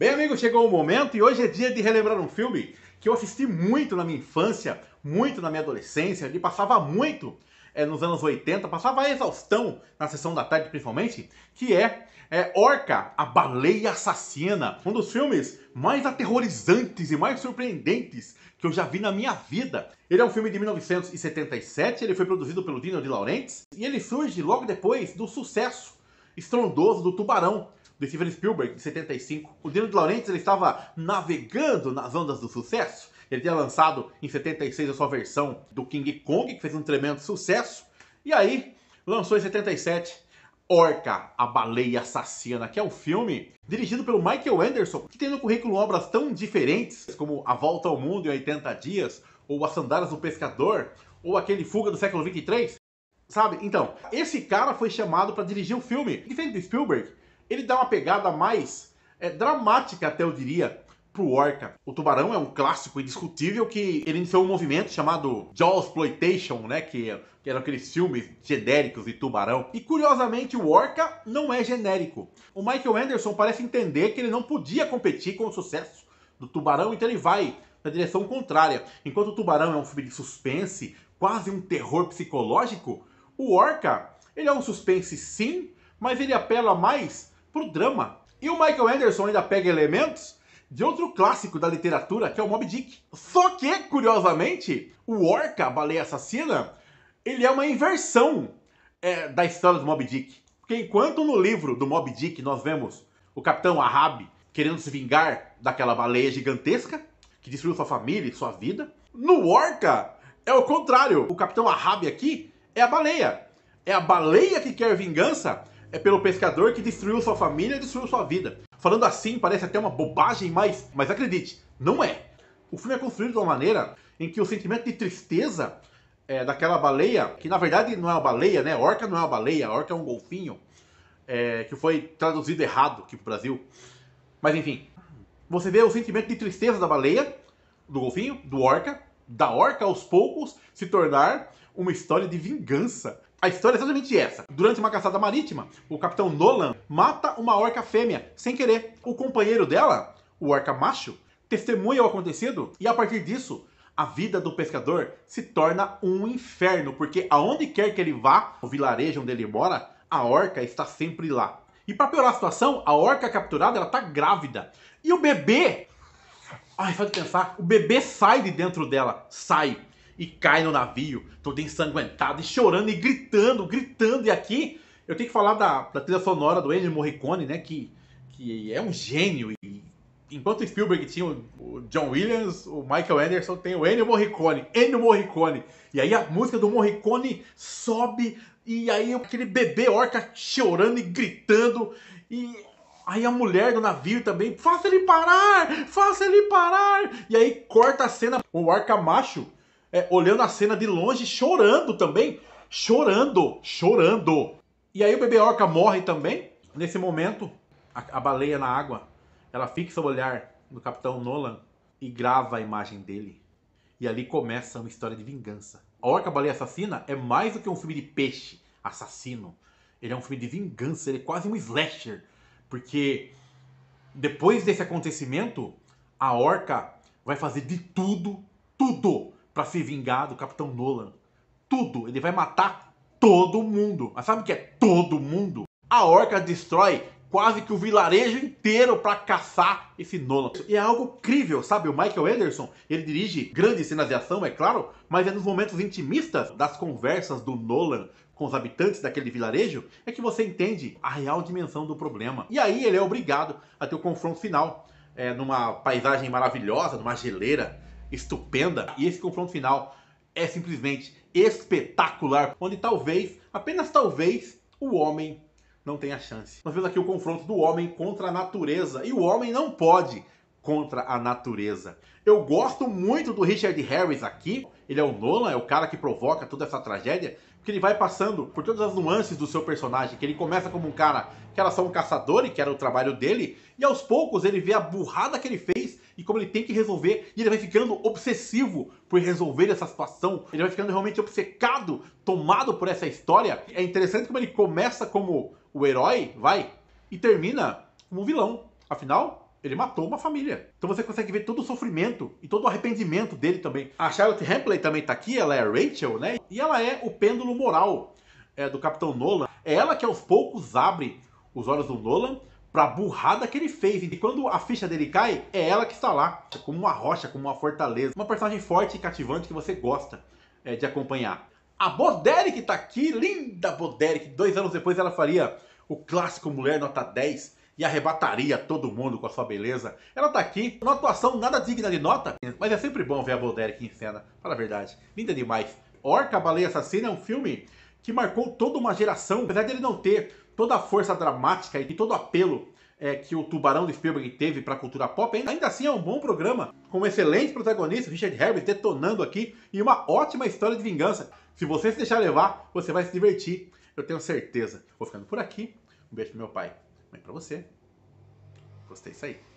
Bem, amigo, chegou o momento e hoje é dia de relembrar um filme que eu assisti muito na minha infância, muito na minha adolescência, ele passava muito é, nos anos 80, passava a exaustão na sessão da tarde principalmente, que é, é Orca, a Baleia Assassina, um dos filmes mais aterrorizantes e mais surpreendentes que eu já vi na minha vida. Ele é um filme de 1977, ele foi produzido pelo Dino de Laurentiis e ele surge logo depois do sucesso estrondoso do Tubarão, do Steven Spielberg, de 75. O Dino de Laurentiis ele estava navegando nas ondas do sucesso. Ele tinha lançado em 76 a sua versão do King Kong, que fez um tremendo sucesso. E aí, lançou em 77 Orca, a Baleia Assassina, que é um filme dirigido pelo Michael Anderson, que tem no currículo obras tão diferentes como A Volta ao Mundo em 80 Dias, ou As Sandálias do Pescador, ou aquele Fuga do Século 23. Sabe? Então, esse cara foi chamado para dirigir o filme. Diferente do Spielberg, ele dá uma pegada mais é, dramática, até eu diria, pro Orca. O Tubarão é um clássico indiscutível que ele iniciou um movimento chamado Jaws Exploitation, né? Que, que eram aqueles filmes genéricos de tubarão. E curiosamente, o Orca não é genérico. O Michael Anderson parece entender que ele não podia competir com o sucesso do Tubarão, então ele vai na direção contrária. Enquanto o Tubarão é um filme de suspense, quase um terror psicológico, o Orca, ele é um suspense sim, mas ele apela mais para o drama. E o Michael Anderson ainda pega elementos de outro clássico da literatura, que é o Moby Dick. Só que, curiosamente, o Orca, a baleia assassina, ele é uma inversão é, da história do Moby Dick. Porque enquanto no livro do Moby Dick nós vemos o capitão Ahab querendo se vingar daquela baleia gigantesca que destruiu sua família e sua vida, no Orca é o contrário. O capitão Ahab aqui é a baleia. É a baleia que quer vingança é pelo pescador que destruiu sua família e destruiu sua vida. Falando assim, parece até uma bobagem, mas, mas acredite, não é. O filme é construído de uma maneira em que o sentimento de tristeza é, daquela baleia, que na verdade não é uma baleia, né? Orca não é uma baleia, orca é um golfinho, é, que foi traduzido errado aqui pro Brasil. Mas enfim, você vê o sentimento de tristeza da baleia, do golfinho, do orca, da orca aos poucos se tornar uma história de vingança a história é exatamente essa. Durante uma caçada marítima, o capitão Nolan mata uma orca fêmea, sem querer. O companheiro dela, o orca macho, testemunha o acontecido e a partir disso, a vida do pescador se torna um inferno, porque aonde quer que ele vá, o vilarejo onde ele mora, a orca está sempre lá. E para piorar a situação, a orca capturada, ela tá grávida. E o bebê Ai, só de pensar, o bebê sai de dentro dela, sai e cai no navio, todo ensanguentado e chorando e gritando, gritando. E aqui eu tenho que falar da, da trilha sonora do Ennio Morricone, né? Que, que é um gênio. E enquanto o Spielberg tinha o, o John Williams, o Michael Anderson tem o Ennio Morricone. Ennio Morricone. E aí a música do Morricone sobe e aí aquele bebê orca chorando e gritando. E Aí a mulher do navio também, faça ele parar, faça ele parar. E aí corta a cena, o arca macho é, olhando a cena de longe, chorando também. Chorando, chorando. E aí o bebê orca morre também. Nesse momento, a, a baleia na água, ela fixa o olhar no Capitão Nolan e grava a imagem dele. E ali começa uma história de vingança. A Orca Baleia Assassina é mais do que um filme de peixe assassino. Ele é um filme de vingança, ele é quase um slasher. Porque depois desse acontecimento, a orca vai fazer de tudo, tudo para se vingar do Capitão Nolan. Tudo, ele vai matar todo mundo. Mas sabe o que é todo mundo? A orca destrói quase que o vilarejo inteiro para caçar esse Nolan. E é algo crível, sabe? O Michael Anderson, ele dirige grandes cenas de ação, é claro, mas é nos momentos intimistas das conversas do Nolan com os habitantes daquele vilarejo é que você entende a real dimensão do problema. E aí ele é obrigado a ter o confronto final é, numa paisagem maravilhosa, numa geleira estupenda. E esse confronto final é simplesmente espetacular, onde talvez, apenas talvez, o homem não tenha chance. Nós vemos aqui o confronto do homem contra a natureza, e o homem não pode contra a natureza. Eu gosto muito do Richard Harris aqui, ele é o Nolan, é o cara que provoca toda essa tragédia, porque ele vai passando por todas as nuances do seu personagem, que ele começa como um cara que era só um caçador e que era o trabalho dele, e aos poucos ele vê a burrada que ele fez e como ele tem que resolver, e ele vai ficando obsessivo por resolver essa situação, ele vai ficando realmente obcecado, tomado por essa história. É interessante como ele começa como o herói, vai, e termina como vilão. Afinal, ele matou uma família. Então você consegue ver todo o sofrimento e todo o arrependimento dele também. A Charlotte Hampley também tá aqui, ela é Rachel, né? E ela é o pêndulo moral é, do Capitão Nolan. É ela que aos poucos abre os olhos do Nolan pra burrada que ele fez. E quando a ficha dele cai, é ela que está lá, como uma rocha, como uma fortaleza. Uma personagem forte e cativante que você gosta é, de acompanhar. A Boderick tá aqui, linda Boderick. Dois anos depois ela faria o clássico Mulher Nota 10 e arrebataria todo mundo com a sua beleza. Ela tá aqui, uma atuação nada digna de nota, mas é sempre bom ver a Boderick em cena, fala a verdade. Linda demais. Orca, Baleia Assassina é um filme que marcou toda uma geração, apesar dele não ter toda a força dramática e todo o apelo é, que o Tubarão de Spielberg teve para a cultura pop, ainda assim é um bom programa, com um excelente protagonista, Richard Herbert, detonando aqui, e uma ótima história de vingança. Se você se deixar levar, você vai se divertir, eu tenho certeza. Vou ficando por aqui, um beijo pro meu pai, um beijo pra você, gostei, isso aí.